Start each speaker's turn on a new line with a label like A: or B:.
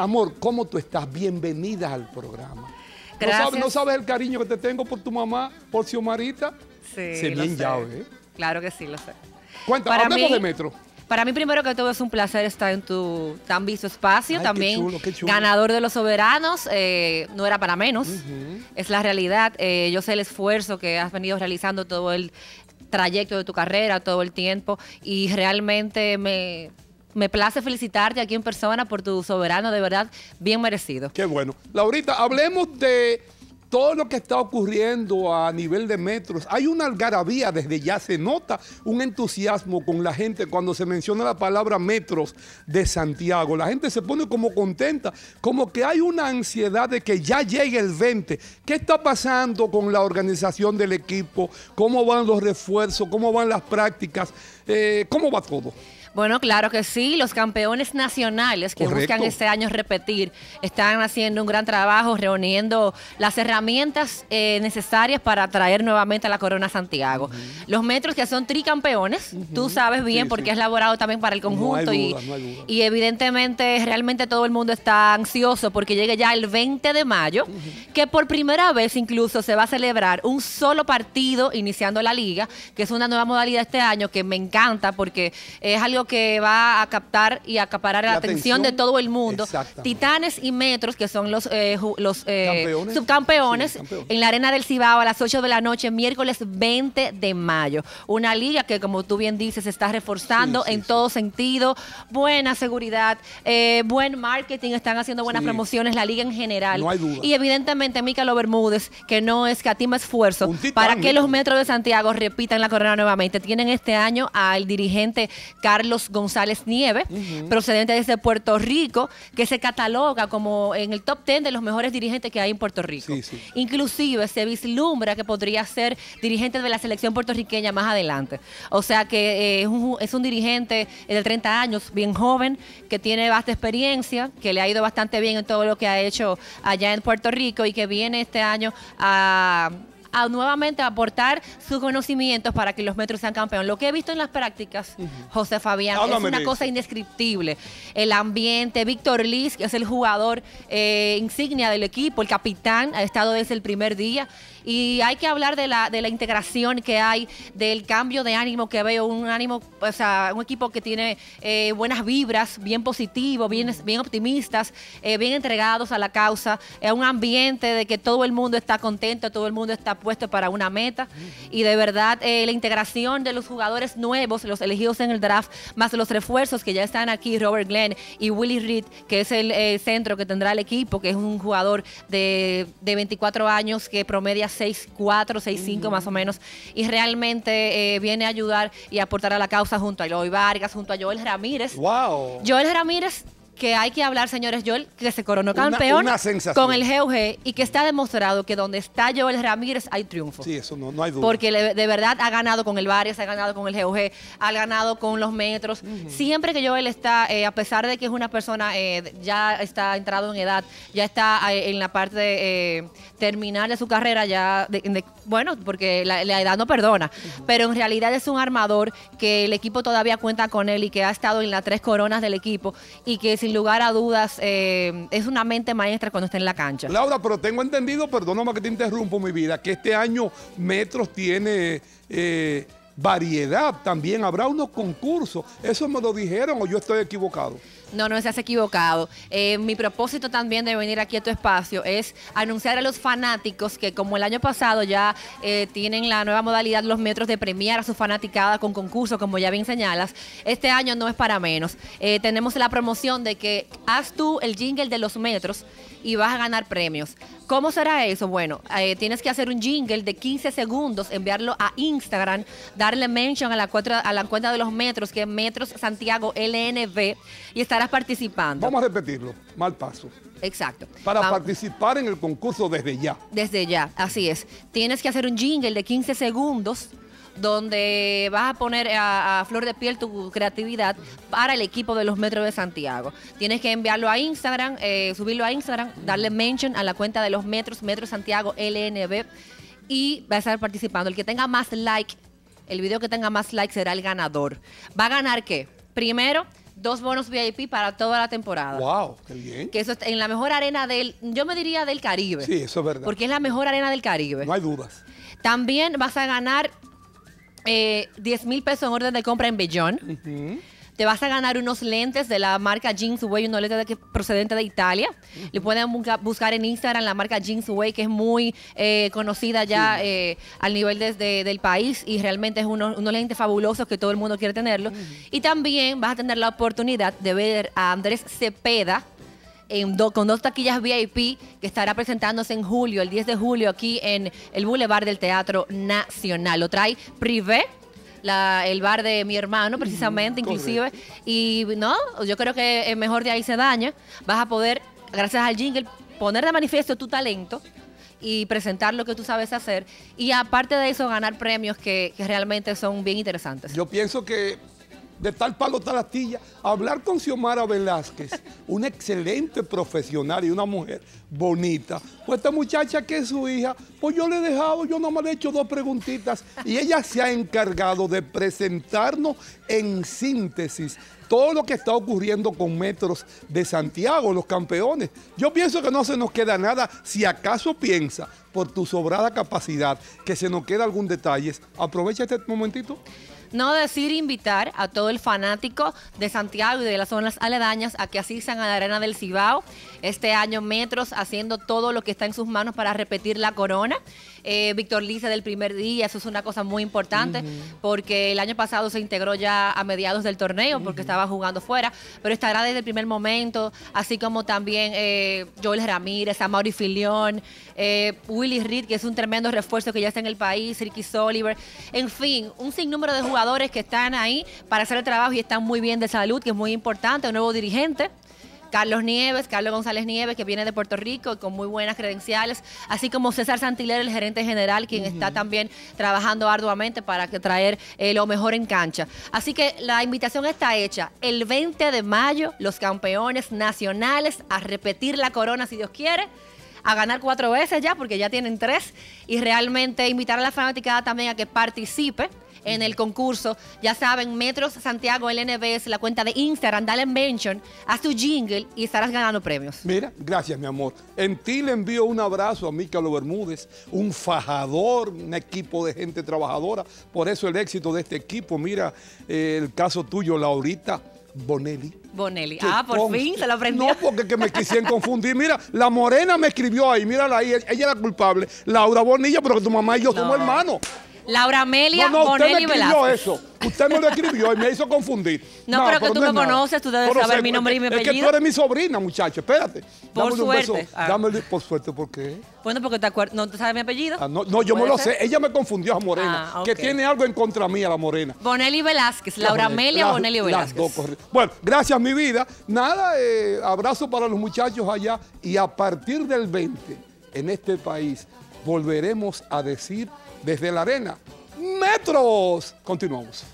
A: Amor, ¿cómo tú estás? Bienvenida al programa. Gracias. ¿No sabes, el cariño que te tengo por tu mamá, por Xiomarita? Sí, Se bien ya, ¿eh? Claro que sí, lo sé. Cuéntanos, para de Metro.
B: Para mí, primero que todo, es un placer estar en tu tan visto espacio. también ganador de los soberanos. Eh, no era para menos. Es la realidad. Eh, yo sé el esfuerzo que has venido realizando todo el trayecto de tu carrera, todo el tiempo. Y realmente me me place felicitarte aquí en persona por tu soberano, de verdad, bien merecido. Qué bueno.
A: Laurita, hablemos de todo lo que está ocurriendo a nivel de metros. Hay una algarabía, desde ya se nota un entusiasmo con la gente cuando se menciona la palabra metros de Santiago. La gente se pone como contenta, como que hay una ansiedad de que ya llegue el 20. ¿Qué está pasando con la organización del equipo? ¿Cómo van los refuerzos? ¿Cómo van las prácticas? Eh, ¿Cómo va todo?
B: Bueno, claro que sí. Los campeones nacionales que buscan este año repetir están haciendo un gran trabajo reuniendo las herramientas eh, necesarias para traer nuevamente a la Corona Santiago. Los metros que son tricampeones, tú sabes bien porque has laborado también para el conjunto y, evidentemente realmente todo el mundo está ansioso porque llegue ya el 20 de mayo, que por primera vez incluso se va a celebrar un solo partido iniciando la liga, que es una nueva modalidad este año que me encanta porque es algo que va a captar y acaparar la, atención, de todo el mundo. Titanes y Metros, que son los, eh, eh, subcampeones, en la Arena del Cibao a las 8 de la noche, miércoles 20 de mayo. Una liga que, como tú bien dices, se está reforzando en todo sentido. Buena seguridad, eh, buen marketing, están haciendo buenas promociones, la liga en general. Y evidentemente, Mícalo Bermúdez, que no es que escatima esfuerzo para que los Metros de Santiago repitan la corona nuevamente. Tienen este año al dirigente Carlos los González Nieves, procedente desde Puerto Rico, que se cataloga como en el top 10 de los mejores dirigentes que hay en Puerto Rico. Inclusive se vislumbra que podría ser dirigente de la selección puertorriqueña más adelante. O sea que eh, es, un, es, un, dirigente eh, de 30 años, bien joven, que tiene vasta experiencia, que le ha ido bastante bien en todo lo que ha hecho allá en Puerto Rico y que viene este año a a nuevamente aportar sus conocimientos para que los metros sean campeón. Lo que he visto en las prácticas, José Fabián, es una cosa indescriptible. El ambiente, Víctor Liz, que es el jugador eh, insignia del equipo, el capitán, ha estado desde el primer día y hay que hablar de la, de la integración que hay, del cambio de ánimo que veo, un ánimo, o sea, un equipo que tiene eh, buenas vibras, bien positivo, bien, bien optimistas, eh, bien entregados a la causa, a eh, un ambiente de que todo el mundo está contento, todo el mundo está puesto para una meta. Y de verdad, la integración de los jugadores nuevos, los elegidos en el draft, más los refuerzos que ya están aquí, Robert Glenn y Willie Reed, que es el centro que tendrá el equipo, que es un jugador de, de 24 años que promedia seis, cuatro, seis, cinco más o menos, y realmente eh, viene a ayudar y aportar a la causa junto a Eloy Vargas, junto a Joel Ramírez. ¡Wow! Joel Ramírez que hay que hablar, señores, Joel, que se coronó campeón con el GUG y que está demostrado que donde está Joel Ramírez hay triunfo. Sí, eso no, hay duda. Porque de verdad ha ganado con el Varias, ha ganado con el GUG, ha ganado con los metros. Siempre que Joel está, eh, a pesar de que es una persona eh, ya está entrado en edad, ya está eh, en la parte terminal de su carrera, ya, de, bueno, porque la, edad no perdona, pero en realidad es un armador que el equipo todavía cuenta con él y que ha estado en las tres coronas del equipo y que si lugar a dudas, eh, es una mente maestra cuando está en la cancha. Laura,
A: pero tengo entendido, perdóname que te interrumpo mi vida, que este año Metros tiene... Eh, variedad, también habrá unos concursos. Eso me lo dijeron o yo estoy equivocado.
B: No, no seas equivocado. Eh, mi propósito también de venir aquí a tu espacio es anunciar a los fanáticos que como el año pasado ya eh, tienen la nueva modalidad los metros de premiar a su fanaticada con concurso, como ya bien señalas, este año no es para menos. Eh, tenemos la promoción de que haz tú el jingle de los metros y vas a ganar premios. ¿Cómo será eso? Bueno, eh, tienes que hacer un jingle de 15 segundos, enviarlo a Instagram, darle mention a la, a la cuenta de los metros, que es Metros Santiago LNB, y estarás participando. Vamos a
A: repetirlo, mal paso.
B: Exacto. Para
A: participar en el concurso desde ya.
B: Desde ya, así es. Tienes que hacer un jingle de 15 segundos, donde vas a poner a, flor de piel tu creatividad para el equipo de los Metros de Santiago. Tienes que enviarlo a Instagram, eh, subirlo a Instagram, darle mention a la cuenta de los Metros, Metro Santiago LNB, y vas a estar participando. El que tenga más like, el video que tenga más like será el ganador. ¿Va a ganar qué? Primero, dos bonos VIP para toda la temporada. ¡Wow! ¡Qué bien! Que eso es en la mejor arena del, yo me diría del Caribe. Sí, eso es verdad. Porque es la mejor arena del Caribe. No hay dudas. También vas a ganar 10 eh, mil pesos en orden de compra en Bellón. Te vas a ganar unos lentes de la marca Jeans unos lentes lente procedente de Italia. Le pueden buscar en Instagram la marca Jeans Way que es muy eh, conocida ya eh, al nivel desde del país y realmente es unos lentes fabulosos que todo el mundo quiere tenerlo. Y también vas a tener la oportunidad de ver a Andrés Cepeda con dos taquillas VIP que estará presentándose en julio, el 10 de julio, aquí en el Boulevard del Teatro Nacional. Lo trae Privé. el bar de mi hermano, precisamente, inclusive. Y no, yo creo que eh, mejor de ahí se daña. Vas a poder, gracias al jingle, poner de manifiesto tu talento y presentar lo que tú sabes hacer. Y aparte de eso, ganar premios que realmente son bien interesantes.
A: Yo pienso que de tal palo tal astilla, hablar con Xiomara Velázquez, una excelente profesional y una mujer bonita. Pues esta muchacha que es su hija, pues yo le he dejado, yo nomás le he hecho dos preguntitas y ella se ha encargado de presentarnos en síntesis todo lo que está ocurriendo con Metros de Santiago, los campeones. Yo pienso que no se nos queda nada, si acaso piensa por tu sobrada capacidad que se nos queda algún detalle. Aprovecha este momentito.
B: No decir invitar a todo el fanático de Santiago y de las zonas aledañas a que asistan a la Arena del Cibao. Este año Metros haciendo todo lo que está en sus manos para repetir la corona. Eh, Víctor Liza del primer día, eso es una cosa muy importante, porque el año pasado se integró ya a mediados del torneo, porque estaba jugando fuera, pero estará desde el primer momento, así como también eh, Joel Ramírez, Amaury Filión, eh, Willy Reed, que es un tremendo refuerzo que ya está en el país, Ricky Soliver, en fin, un sinnúmero de jugadores que están ahí para hacer el trabajo y están muy bien de salud, que es muy importante, un nuevo dirigente. Carlos Nieves, Carlos González Nieves, que viene de Puerto Rico y con muy buenas credenciales, así como César Santiler, el gerente general, quien está también trabajando arduamente para traer eh, lo mejor en cancha. Así que la invitación está hecha. El 20 de mayo, los campeones nacionales a repetir la corona, si Dios quiere a ganar cuatro veces ya, porque ya tienen tres, y realmente invitar a la fanaticada también a que participe en el concurso. Ya saben, Metros Santiago LNBS, la cuenta de Instagram, dale mention, haz tu jingle y estarás ganando premios.
A: Mira, gracias, mi amor. En ti le envío un abrazo a Mícalo Bermúdez, un fajador, un equipo de gente trabajadora. Por eso el éxito de este equipo. Mira, eh, el caso tuyo, Laurita. Bonelli.
B: Bonelli. Ah, por fin se lo aprendió. No,
A: porque me quisieron confundir. Mira, la morena me escribió ahí, mírala ahí, ella era culpable. Laura Bonilla, pero que tu mamá y yo somos hermanos.
B: Laura Amelia no, no, Bonelli usted me escribió eso.
A: Usted me lo escribió y me hizo confundir. No, pero, que tú me conoces, tú debes saber mi nombre y mi apellido. Es que tú eres mi sobrina, muchacho, espérate. Por suerte. Un beso. Ah. por suerte, ¿por qué?
B: Bueno, porque te acuerdas, no te sabes mi apellido. Ah,
A: no, yo me lo sé. Ella me confundió a Morena, ah, que tiene algo en contra mía la Morena.
B: Bonelli Velázquez, Laura Amelia Bonelli Velázquez.
A: bueno, gracias mi vida. Nada, eh, abrazo para los muchachos allá y a partir del 20 en este país volveremos a decir desde la arena, metros. Continuamos.